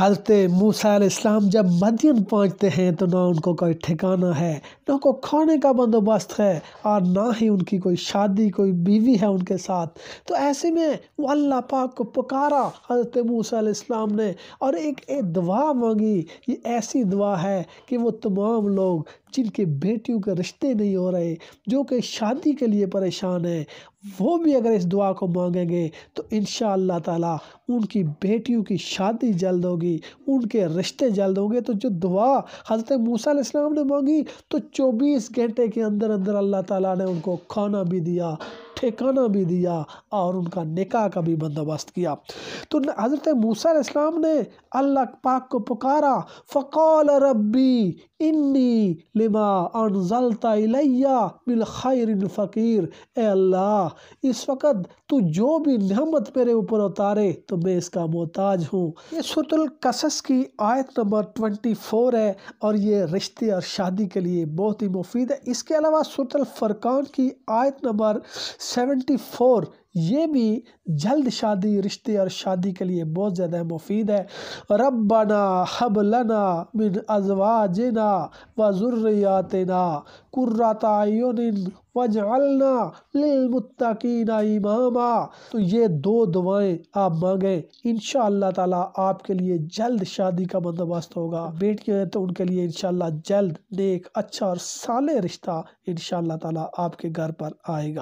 हजरत मूसा इस्लाम जब मदियन पहुँचते हैं तो ना उनको कोई ठिकाना है ना कोई खाने का बंदोबस्त है और ना ही उनकी कोई शादी कोई बीवी है उनके साथ तो ऐसे में वो अल्लाह पाक को पुकारा हजरत मूसा इस्लाम ने और एक, एक दुआ मांगी ये ऐसी दुआ है कि वो तमाम लोग जिनके बेटियों के रिश्ते नहीं हो रहे जो कि शादी के लिए परेशान हैं वो भी अगर इस दुआ को मांगेंगे तो इन ताला उनकी बेटियों की शादी जल्द होगी उनके रिश्ते जल्द होंगे तो जो दुआ हज़रत मूसा इस्लाम ने मांगी तो 24 घंटे के अंदर अंदर अल्लाह ताला ने उनको खाना भी दिया ठिकाना भी दिया और उनका निकाह का भी बंदोबस्त किया तो हज़रत मूसा इस्लाम ने अल्लाह पाक को पुकारा फ़कौल रबी इन्नी लिमा अनजलता इलैया बिल खैर फ़कीर ए अल्लाह इस वक़्त तू जो भी नहमत मेरे ऊपर उतारे तो मैं इसका मोहताज हूँ ये सुरतुल की आयत नंबर ट्वेंटी फोर है और ये रिश्ते और शादी के लिए बहुत ही मुफीद है इसके अलावा सुरतल फ़रकान की आयत नंबर सेवेंटी फोर ये भी जल्द शादी रिश्ते और शादी के लिए बहुत ज़्यादा मुफीद है रबना हब लना अजवा जना व ज़ुर्रियातना कुर्रातन वजअलना लिलमुत्तकीना इमामा तो ये दो दुआएं आप मांगें इन ताला आपके लिए जल्द शादी का बंदोबस्त होगा बेटियाँ हैं तो उनके लिए इन जल्द नेक अच्छा और साले रिश्ता इन ताला आपके घर पर आएगा